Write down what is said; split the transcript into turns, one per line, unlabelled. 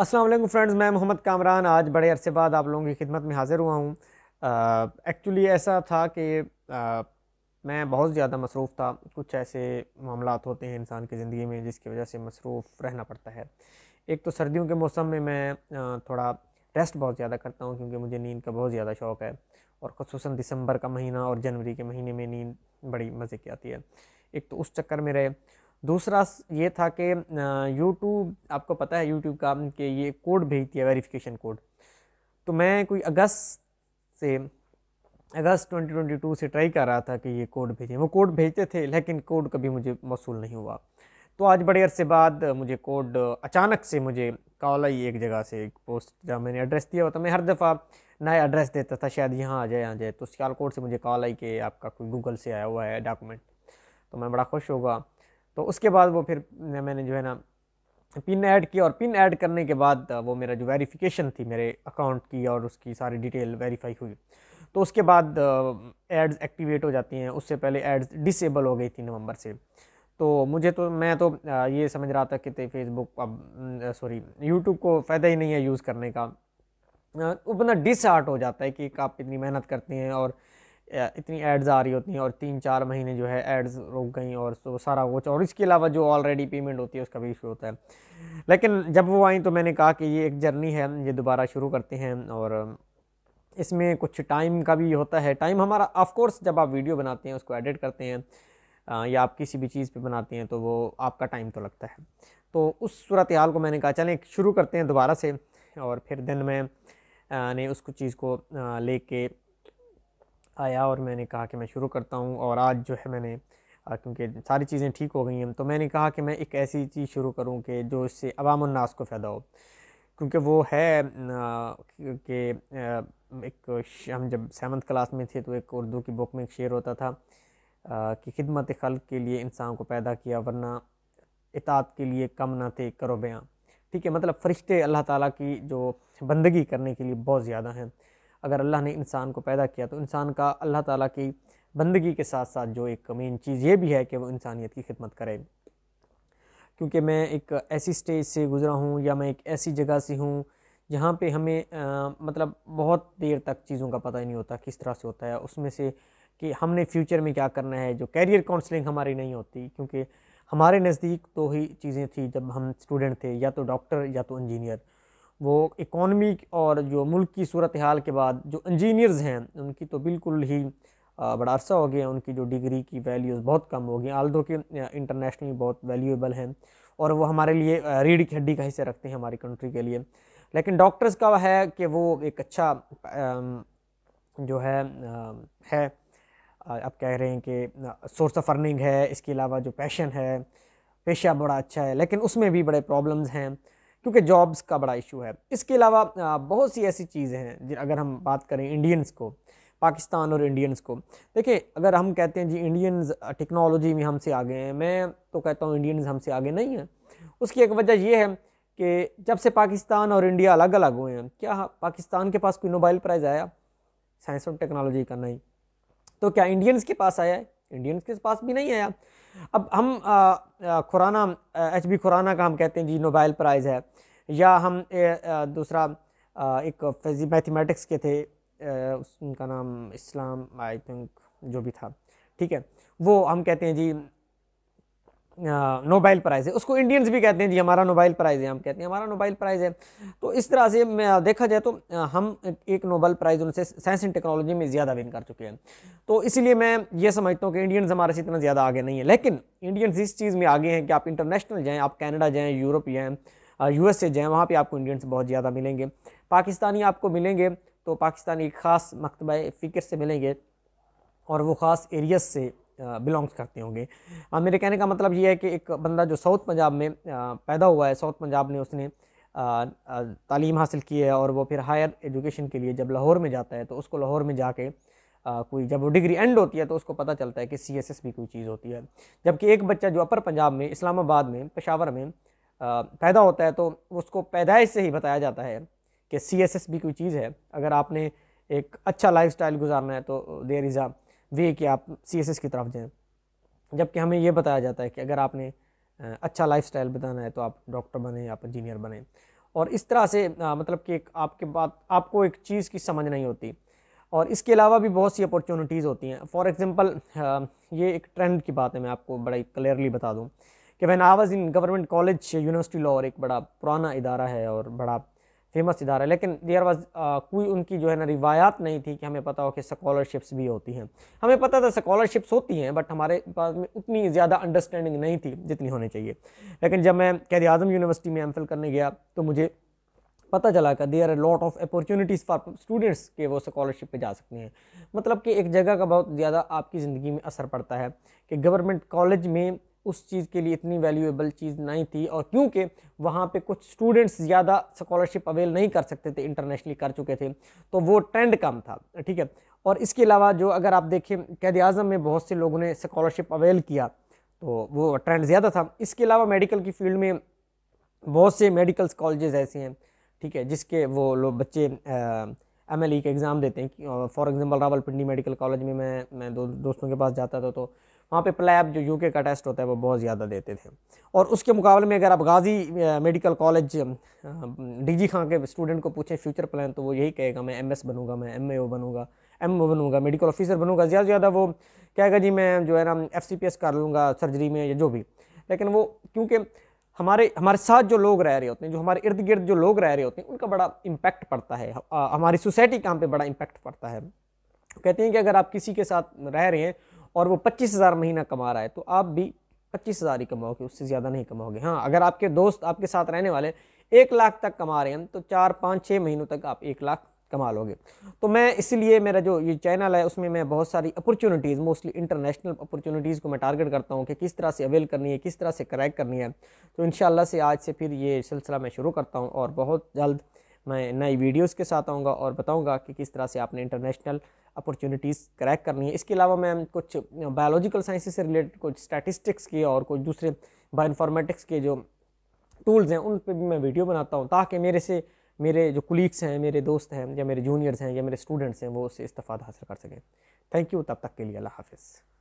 Aslam friends मैं मोहम्मद कामरान आज बड़े अरसे बाद आप लोगों की खिदमत में हाज़िर हुआ हूँ एक्चुअली ऐसा था कि आ, मैं बहुत ज़्यादा मसरूफ़ था कुछ ऐसे मामला होते हैं इंसान की ज़िंदगी में जिसकी वजह से मसरूफ़ रहना पड़ता है एक तो सर्दियों के मौसम में मैं आ, थोड़ा रेस्ट बहुत ज़्यादा करता हूँ क्योंकि मुझे नींद का बहुत ज़्यादा शौक़ है और खसूस दिसंबर का महीना और जनवरी के महीने में नींद बड़ी मज़े की आती है एक तो उस चक्कर में रहे दूसरा ये था कि यूट्यूब आपको पता है यूट्यूब का कि ये कोड भेजती है वेरिफिकेशन कोड तो मैं कोई अगस्त से अगस्त 2022 से ट्राई कर रहा था कि ये कोड भेजें वो कोड भेजते थे लेकिन कोड कभी मुझे मौसू नहीं हुआ तो आज बड़े अरसे बाद मुझे कोड अचानक से मुझे कॉल आई एक जगह से एक पोस्ट जहाँ मैंने एड्रेस दिया हुआ था मैं हर दफ़ा नया एड्रेस देता था शायद यहाँ आ जाए यहाँ जाए तो सियालकोट से मुझे कॉल आई कि आपका कोई गूगल से आया हुआ है डॉक्यूमेंट तो मैं बड़ा खुश होगा तो उसके बाद वो फिर मैंने जो है ना पिन ऐड किया और पिन ऐड करने के बाद वो मेरा जो वेरिफिकेशन थी मेरे अकाउंट की और उसकी सारी डिटेल वेरीफाई हुई तो उसके बाद एड्स एक्टिवेट हो जाती हैं उससे पहले एड्स डिसेबल हो गई थी नवंबर से तो मुझे तो मैं तो ये समझ रहा था कि फेसबुक अब सॉरी यूट्यूब को फ़ायदा ही नहीं है यूज़ करने का उतना डिसआर्ट हो जाता है कि आप इतनी मेहनत करते हैं और इतनी एड्स आ रही होती हैं और तीन चार महीने जो है एड्स रुक गई और तो सारा कुछ और इसके अलावा जो ऑलरेडी पेमेंट होती है उसका भी इशू होता है लेकिन जब वो आई तो मैंने कहा कि ये एक जर्नी है ये दोबारा शुरू करते हैं और इसमें कुछ टाइम का भी होता है टाइम हमारा ऑफकोर्स जब आप वीडियो बनाते हैं उसको एडिट करते हैं या आप किसी भी चीज़ पे बनाते हैं तो वो आपका टाइम तो लगता है तो उस सूरत हाल को मैंने कहा चलें शुरू करते हैं दोबारा से और फिर दिन में ने उसको चीज़ को लेके आया और मैंने कहा कि मैं शुरू करता हूँ और आज जो है मैंने क्योंकि सारी चीज़ें ठीक हो गई हैं तो मैंने कहा कि मैं एक ऐसी चीज़ शुरू करूँ कि जो इससे अवामनास को फ़ायदा हो क्योंकि वो है कि एक हम जब सेवन्थ क्लास में थे तो एक उर्दू की बुक में एक शेर होता था कि खिदमत खल के लिए इंसान को पैदा किया वरना इतात के लिए कम ना थे करो बयाँ ठीक है मतलब फ़रिश्ते अल्लाह ताला की जो बंदगी करने के लिए बहुत ज़्यादा हैं अगर अल्लाह ने इंसान को पैदा किया तो इंसान का अल्लाह ताला की बंदगी के साथ साथ जो एक मेन चीज़ ये भी है कि वो इंसानियत की खिदमत करे क्योंकि मैं एक ऐसी स्टेज से गुज़रा हूँ या मैं एक ऐसी जगह से हूँ जहाँ पे हमें आ, मतलब बहुत देर तक चीज़ों का पता ही नहीं होता किस तरह से होता है उसमें से कि हमने फ्यूचर में क्या करना है जो कैरियर काउंसलिंग हमारी नहीं होती क्योंकि हमारे नज़दीक तो ही चीज़ें थी जब हम स्टूडेंट थे या तो डॉक्टर या तो इंजीनियर वो इकॉनमी और जो मुल्क की सूरत हाल के बाद जो इंजीनियर्स हैं उनकी तो बिल्कुल ही बड़ा अरसा हो गया उनकी जो डिग्री की वैल्यूज़ बहुत कम हो गई आल दो के इंटरनेशनली बहुत वैल्यूएबल हैं और वो हमारे लिए रीढ़ की हड्डी का हिस्सा रखते हैं हमारी कंट्री के लिए लेकिन डॉक्टर्स का है कि वो एक अच्छा जो है है आप कह रहे हैं कि सोर्स ऑफ अर्निंग है इसके अलावा जो पैशन है पेशा बड़ा अच्छा है लेकिन उसमें भी बड़े प्रॉब्लम्स हैं क्योंकि जॉब्स का बड़ा इशू है इसके अलावा बहुत सी ऐसी चीज़ें हैं अगर हम बात करें इंडियंस को पाकिस्तान और इंडियंस को देखिए अगर हम कहते हैं जी इंडियंस टेक्नोलॉजी में हमसे आगे हैं मैं तो कहता हूँ इंडियंस हमसे आगे नहीं हैं उसकी एक वजह यह है कि जब से पाकिस्तान और इंडिया अलग अलग हुए हैं क्या पाकिस्तान के पास कोई नोबेल प्राइज़ आया साइंस और टेक्नोलॉजी का नहीं तो क्या इंडियंस के पास आया है इंडियंस के पास भी नहीं आया अब हम खुराना एच बी खुराना का हम कहते हैं जी नोबेल प्राइज़ है या हम ए, आ, दूसरा आ, एक मैथमेटिक्स के थे आ, उनका नाम इस्लाम आई थिंक जो भी था ठीक है वो हम कहते हैं जी नोबेल प्राइज़ है उसको इंडियंस भी कहते हैं जी हमारा नोबेल प्राइज़ है हम कहते हैं हमारा नोबेल प्राइज़ है तो इस तरह से देखा जाए तो हम एक नोबेल प्राइज़ उनसे साइंस एंड टेक्नोलॉजी में ज़्यादा विन कर चुके हैं तो इसीलिए मैं ये समझता हूँ कि इंडियंस हमारे से इतना ज़्यादा आगे नहीं है लेकिन इंडियंस इस चीज़ में आगे हैं कि आप इंटरनेशनल जाएँ आप कैनेडा जाएँ यूरोप जाएँ यू एस ए जाएँ वहाँ पर आपको इंडियंस बहुत ज़्यादा मिलेंगे पाकिस्तानी आपको मिलेंगे तो पाकिस्तानी ख़ास मकतबा फ़िक्र से मिलेंगे और वो ख़ास एरियस से बिलोंग्स करते होंगे मेरे कहने का मतलब ये है कि एक बंदा जो साउथ पंजाब में पैदा हुआ है साउथ पंजाब ने उसने तालीम हासिल की है और वो फिर हायर एजुकेशन के लिए जब लाहौर में जाता है तो उसको लाहौर में जाके आ, कोई जब वो डिग्री एंड होती है तो उसको पता चलता है कि सी एस एस भी कोई चीज़ होती है जबकि एक बच्चा जो अपर पंजाब में इस्लामाबाद में पेशावर में आ, पैदा होता है तो उसको पैदाइश से ही बताया जाता है कि सी एस एस भी कोई चीज़ है अगर आपने एक अच्छा लाइफ स्टाइल गुजारना है तो देर इज़ आ वे कि आप सी की तरफ जाएँ जबकि हमें यह बताया जाता है कि अगर आपने अच्छा लाइफ बताना है तो आप डॉक्टर बने आप इंजीनियर बने और इस तरह से आ, मतलब कि आपके बात आपको एक चीज़ की समझ नहीं होती और इसके अलावा भी बहुत सी अपॉर्चुनिटीज़ होती हैं फॉर एग्ज़ाम्पल ये एक ट्रेंड की बात है मैं आपको बड़ा क्लियरली बता दूँ कि वैन आवाज़ in government college university law और एक बड़ा पुराना इदारा है और बड़ा फेमस इदारा है लेकिन देयर वाज कोई उनकी जो है ना रिवायात नहीं थी कि हमें पता हो कि स्कॉलरशिप्स भी होती हैं हमें पता था स्कॉलरशिप्स होती हैं बट हमारे पास में उतनी ज़्यादा अंडरस्टैंडिंग नहीं थी जितनी होनी चाहिए लेकिन जब मैं कैद आजम यूनिवर्सिटी में एम करने गया तो मुझे पता चला कि there are lot of opportunities for students के वो स्कॉलरशिप पे जा सकते हैं मतलब कि एक जगह का बहुत ज़्यादा आपकी ज़िंदगी में असर पड़ता है कि गवर्नमेंट कॉलेज में उस चीज़ के लिए इतनी वैल्यूएबल चीज़ नहीं थी और क्योंकि वहाँ पे कुछ स्टूडेंट्स ज़्यादा स्कॉलरशिप अवेल नहीं कर सकते थे इंटरनेशनली कर चुके थे तो वो ट्रेंड कम था ठीक है और इसके अलावा जो अगर आप देखें कैद अजम में बहुत से लोगों ने स्कॉलरशिप अवेल किया तो वो ट्रेंड ज़्यादा था इसके अलावा मेडिकल की फील्ड में बहुत से मेडिकल कॉलेजेस ऐसे हैं ठीक है जिसके वो लोग बच्चे एम एल ई के एग्ज़ाम देते हैं for example Rawalpindi medical college में मैं मैं दो दोस्तों के पास जाता था तो वहाँ पे प्लैब जो यूके का टेस्ट होता है वो बहुत ज़्यादा देते थे और उसके मुकाबले में अगर आप गाजी मेडिकल कॉलेज डीजी खां के स्टूडेंट को पूछें फ्यूचर प्लान तो वो यही कहेगा मैं एमएस बनूंगा मैं एमएओ बनूंगा एम बनूंगा मेडिकल ऑफिसर बनूंगा ज़्यादा से ज़्यादा वो कहेगा जी मैं जो है ना एफ कर लूँगा सर्जरी में या जो भी लेकिन वो क्योंकि हमारे हमारे साथ जो लोग रह रहे होते हैं जो हमारे इर्द गिर्द जो लोग रह रहे होते हैं उनका बड़ा इम्पैक्ट पड़ता है हमारी सोसाइटी काम पे बड़ा इम्पैक्ट पड़ता है कहते हैं कि अगर आप किसी के साथ रह रहे हैं और वो पच्चीस हज़ार महीना कमा रहा है तो आप भी पच्चीस हज़ार ही कमाओगे उससे ज़्यादा नहीं कमाओगे हाँ अगर आपके दोस्त आपके साथ रहने वाले एक लाख तक कमा रहे हैं तो चार पाँच छः महीनों तक आप एक लाख कमा लोगे तो मैं इसलिए मेरा जो ये चैनल है उसमें मैं बहुत सारी अपॉर्चुनिटीज़ मोस्टली इंटरनेशनल अपॉर्चुनिटीज़ को मैं टारगेट करता हूँ कि किस तरह से अवेल करनी है किस तरह से क्रैक करनी है तो इन से आज से फिर ये सिलसिला मैं शुरू करता हूँ और बहुत जल्द मैं नई वीडियोज़ के साथ आऊँगा और बताऊँगा कि किस तरह से आपने इंटरनेशनल अपॉर्चुनिटीज़ क्रैक करनी है इसके अलावा मैं कुछ बायोलॉजिकल साइंस से रिलेटेड कुछ स्टैटिस्टिक्स के और कुछ दूसरे बायोइनफॉर्मेटिक्स के जो टूल्स हैं उन पर भी मैं वीडियो बनाता हूँ ताकि मेरे से मेरे जो कुलीग्स हैं मेरे दोस्त हैं या मेरे जूनियर्स हैं या मेरे स्टूडेंट्स हैं वो उससे इस्तेफ़ाद हासिल कर सकें थैंक यू तब तक के लिए अल्लाह हाफिज़